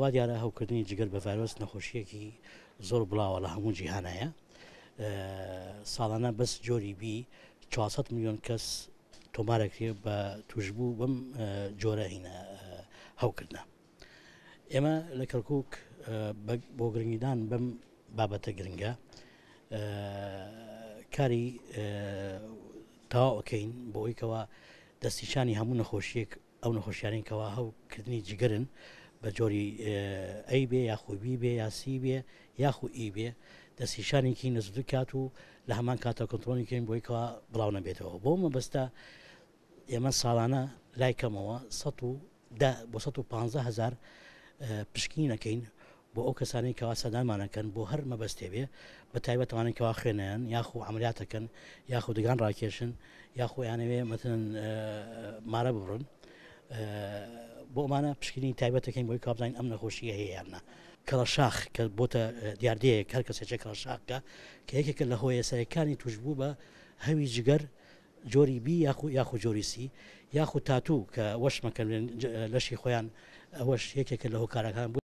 وا دیارە هەوکردنی جگەر بە ڤایرۆس نەخۆشیەکی زۆر بڵاوە لە هەموو جیهانەیە ساڵانە بەس جۆری بی 400 میلیۆن کەس تۆمارێکی بە توشببوو بم جۆرە هینە هەوکردە. ئێمە لە کەرکک بۆ گرنگیدان بم بابەتە گرنگە کاری تاواکەین بۆ ئەویکەوە دەستیشانی هەموو نەخۆشیەک ئەو نەخۆشیانینکەوە هەوکردنی جگەرن بە جۆری ئەی بێ یاخوبی بێ یاسی بێ یاخو ئی بێ دەستیشانێکی نزدو کات و لە هەمان کاتە کنتترۆنیکەین بۆیکەوە بڵاو نەبێتەوە بۆ مە بەستە ئێمە ساڵانە لای کەمەوە بۆ 15 هزار پشکینەکەین بۆ ئەو کەسانی کەوا سەدامانەکەن بۆ هەر مەبەستێ بێ بە تایبەتوانێکەوە خوێنیان یاخو عملیاتەکەن یاخو دگان ڕاکێشن یاخۆیانەوێ مەتن مارە بڕن بۆ ئەمانە پشکنی تایبەتەکەین بۆی کابزانین ئەم نەخۆشیە هەیەیاننا کەڵەشاخ کە بۆتە دیاردەیە هەر کەسێکە کەڵەشاخکە کە یەکێکە لە هۆیەسەرەکانی توش بوو بە هەوی جگەر جۆری بی یاخو یاخو جۆریسی یاخو تاتوو کە وەشمەکەن لەشی خۆیان ئەوەش یەکێکە لە هۆکارەکان بوو